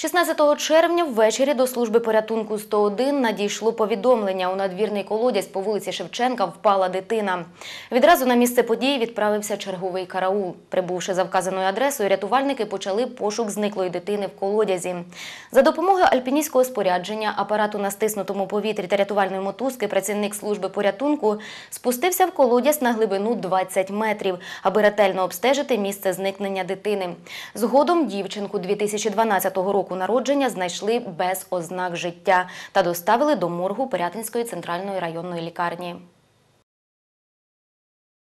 16 червня ввечері до служби порятунку 101 надійшло повідомлення. У надвірний колодязь по вулиці Шевченка впала дитина. Відразу на місце події відправився черговий караул. Прибувши за вказаною адресою, рятувальники почали пошук зниклої дитини в колодязі. За допомогою альпіністського спорядження, апарату на стиснутому повітрі та рятувальної мотузки працівник служби порятунку спустився в колодязь на глибину 20 метрів, аби ретельно обстежити місце зникнення дитини. Згодом дівчинку 2012 року року народження знайшли без ознак життя та доставили до моргу Пирятинської центральної районної лікарні.